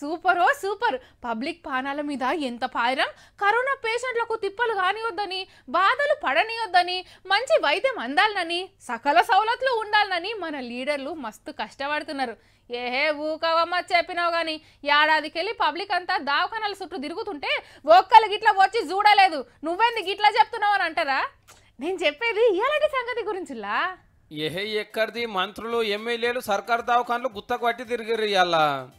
super ఓ super public పానాల మీద ఎంత పాయరం కరోనా పేషెంట్లకు తిప్పలు కానివద్దని బాధలు పడనివద్దని మంచి వైద్యం అందాలనని సకల సౌలతులు ఉండాలనని మన లీడర్లు మస్తు కష్టపడుతున్నారు ఏహే ఊకవమ్మ చెప్పినావు కానీ ఏడాదికెళ్ళి పబ్లిక్ అంతా దావఖానాల చుట్టూ తిరుగుతుంటే ఒక్కలు గిట్ల వచ్చి చూడలేదు నువ్వెందుకు ఇట్లా చెప్తున్నావు అని అంటారా నేను చెప్పేది ఇలాంటి సంగతి గురించిలా ఏహే ఎక్కడిది మంత్రులు ఎమ్మెల్యేలు సర్కార్ దవాఖాన్లు గుత్తకు పట్టి తిరిగిరు ఇవాళ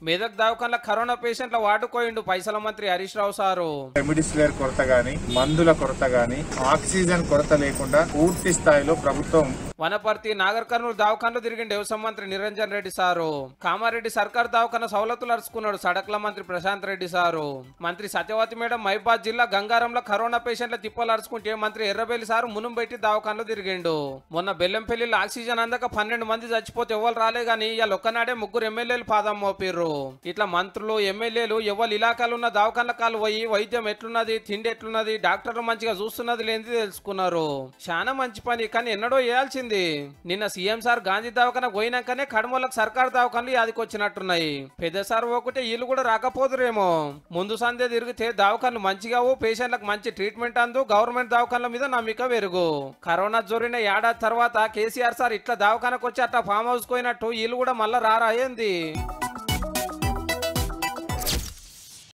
మెదక్ దావఖాన్ల కరోనా పేషెంట్ల వాడుకోయిండు పైసల మంత్రి హరీష్ రావు సారు రెమిడిసివిర్ కొరత గాని మందుల కొరత గాని ఆక్సిజన్ కొరత లేకుండా పూర్తి స్థాయిలో ప్రభుత్వం వనపర్తి నాగర్ కర్నూలు దవాఖానలో తిరిగిండు వ్యవసాయ మంత్రి నిరంజన్ రెడ్డి సారు కామారెడ్డి సర్కార్ దవాఖాన సవలతులు అరుచుకున్నాడు సడక్ల మంత్రి ప్రశాంత్ రెడ్డి సారు మంత్రి సత్యవతి మేడం మైబాద్ జిల్లా గంగారంలో కరోనా పేషెంట్ల తిప్పలు అరుచుకుంటే మంత్రి ఎర్రబెల్లి సారు మునం పెట్టి దవాఖానలో తిరిగిండు మొన్న బెల్లంపల్లిలో ఆక్సిజన్ అందక పన్నెండు మంది చచ్చిపోతే ఎవరు రాలే గానీ ఇవాళ ఒక్కనాడే ముగ్గురు ఎమ్మెల్యేలు పాదం మోపిర్రు ఇట్లా మంత్రులు ఎమ్మెల్యేలు ఎవరు ఇలాకాలు ఉన్న దవాఖాన కాలు పోయి వైద్యం ఎట్లున్నది తిండి ఎట్లున్నది డాక్టర్లు మంచిగా చూస్తున్నది లేని తెలుసుకున్నారు చాలా మంచి పని కానీ ఎన్నడో చేయాల్సింది తెలిసింది నిన్న సీఎం సార్ గాంధీ దవాఖాన పోయినాకనే కడమూలకు సర్కార్ దవాఖానలు యాదికొచ్చినట్టున్నాయి పెద్ద సార్ ఒకటే వీళ్ళు కూడా రాకపోదురేమో ముందు సందే తిరిగితే దవాఖానలు మంచిగా పేషెంట్లకు మంచి ట్రీట్మెంట్ అందు గవర్నమెంట్ దవాఖానల మీద నమ్మిక పెరుగు కరోనా జోరిన ఏడాది తర్వాత కేసీఆర్ సార్ ఇట్లా దవాఖానకు వచ్చి అట్లా ఫామ్ హౌస్ పోయినట్టు వీళ్ళు కూడా మళ్ళా రారా